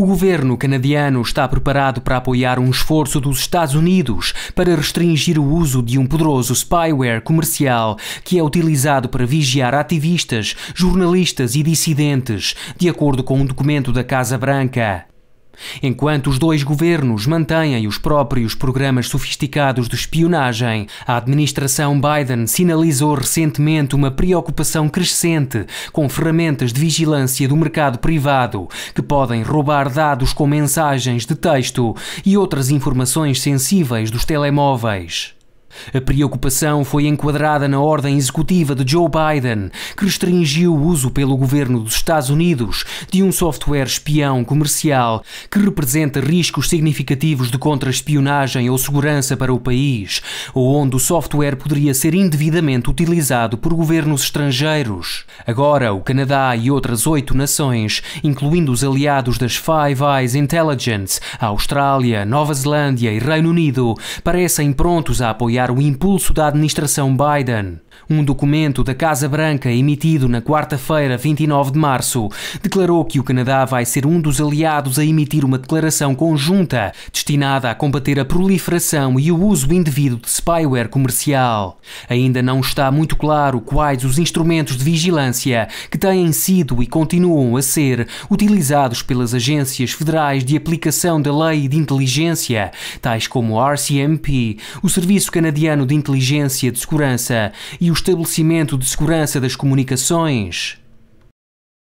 O governo canadiano está preparado para apoiar um esforço dos Estados Unidos para restringir o uso de um poderoso spyware comercial que é utilizado para vigiar ativistas, jornalistas e dissidentes, de acordo com um documento da Casa Branca. Enquanto os dois governos mantêm os próprios programas sofisticados de espionagem, a administração Biden sinalizou recentemente uma preocupação crescente com ferramentas de vigilância do mercado privado que podem roubar dados com mensagens de texto e outras informações sensíveis dos telemóveis. A preocupação foi enquadrada na ordem executiva de Joe Biden, que restringiu o uso pelo governo dos Estados Unidos de um software espião comercial que representa riscos significativos de contra-espionagem ou segurança para o país, ou onde o software poderia ser indevidamente utilizado por governos estrangeiros. Agora, o Canadá e outras oito nações, incluindo os aliados das Five Eyes Intelligence, a Austrália, Nova Zelândia e Reino Unido, parecem prontos a apoiar o impulso da administração Biden. Um documento da Casa Branca, emitido na quarta-feira, 29 de março, declarou que o Canadá vai ser um dos aliados a emitir uma declaração conjunta destinada a combater a proliferação e o uso indevido de spyware comercial. Ainda não está muito claro quais os instrumentos de vigilância que têm sido e continuam a ser utilizados pelas agências federais de aplicação da lei de inteligência, tais como o RCMP, o Serviço Canadiano de Inteligência de Segurança e e o estabelecimento de segurança das comunicações